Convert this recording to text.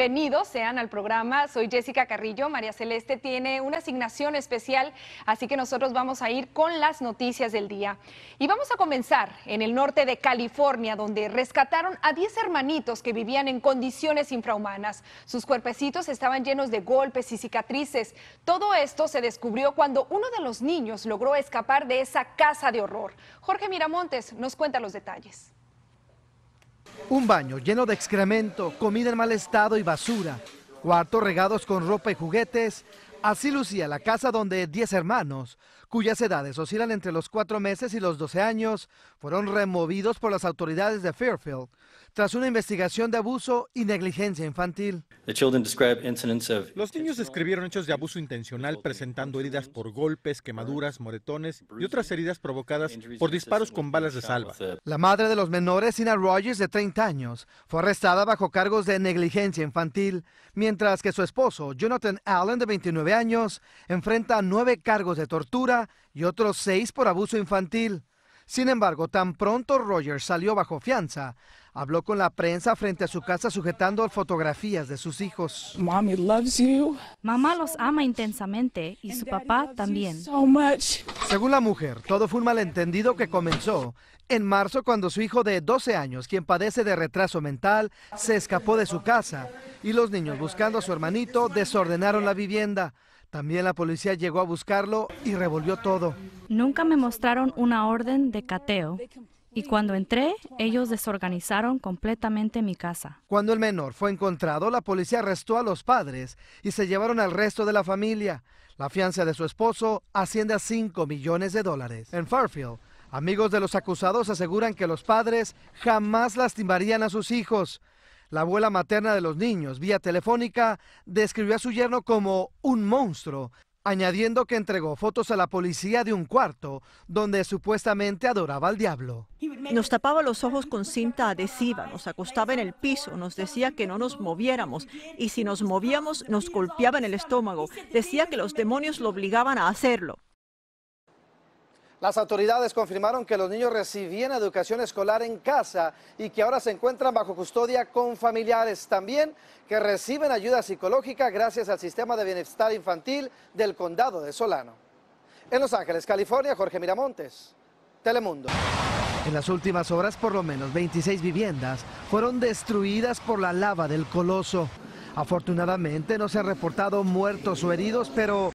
Bienvenidos sean al programa. Soy Jessica Carrillo. María Celeste tiene una asignación especial, así que nosotros vamos a ir con las noticias del día. Y vamos a comenzar en el norte de California, donde rescataron a 10 hermanitos que vivían en condiciones infrahumanas. Sus cuerpecitos estaban llenos de golpes y cicatrices. Todo esto se descubrió cuando uno de los niños logró escapar de esa casa de horror. Jorge Miramontes nos cuenta los detalles. Un baño lleno de excremento, comida en mal estado y basura, cuartos regados con ropa y juguetes, Así lucía la casa donde 10 hermanos, cuyas edades oscilan entre los 4 meses y los 12 años, fueron removidos por las autoridades de Fairfield tras una investigación de abuso y negligencia infantil. Los niños describieron hechos de abuso intencional presentando heridas por golpes, quemaduras, moretones y otras heridas provocadas por disparos con balas de salva. La madre de los menores, Ina Rogers, de 30 años, fue arrestada bajo cargos de negligencia infantil, mientras que su esposo, Jonathan Allen, de 29 años, enfrenta nueve cargos de tortura y otros seis por abuso infantil. Sin embargo, tan pronto Rogers salió bajo fianza, habló con la prensa frente a su casa sujetando fotografías de sus hijos. Mamá los ama intensamente y su papá también. Según la mujer, todo fue un malentendido que comenzó en marzo cuando su hijo de 12 años, quien padece de retraso mental, se escapó de su casa y los niños buscando a su hermanito desordenaron la vivienda. También la policía llegó a buscarlo y revolvió todo. Nunca me mostraron una orden de cateo. Y cuando entré, ellos desorganizaron completamente mi casa. Cuando el menor fue encontrado, la policía arrestó a los padres y se llevaron al resto de la familia. La fianza de su esposo asciende a 5 millones de dólares. En Fairfield, amigos de los acusados aseguran que los padres jamás lastimarían a sus hijos. La abuela materna de los niños, vía telefónica, describió a su yerno como un monstruo, añadiendo que entregó fotos a la policía de un cuarto donde supuestamente adoraba al diablo. Nos tapaba los ojos con cinta adhesiva, nos acostaba en el piso, nos decía que no nos moviéramos y si nos movíamos nos golpeaba en el estómago, decía que los demonios lo obligaban a hacerlo. Las autoridades confirmaron que los niños recibían educación escolar en casa y que ahora se encuentran bajo custodia con familiares. También que reciben ayuda psicológica gracias al sistema de bienestar infantil del condado de Solano. En Los Ángeles, California, Jorge Miramontes, Telemundo. En las últimas horas, por lo menos 26 viviendas fueron destruidas por la lava del coloso. Afortunadamente no se han reportado muertos o heridos, pero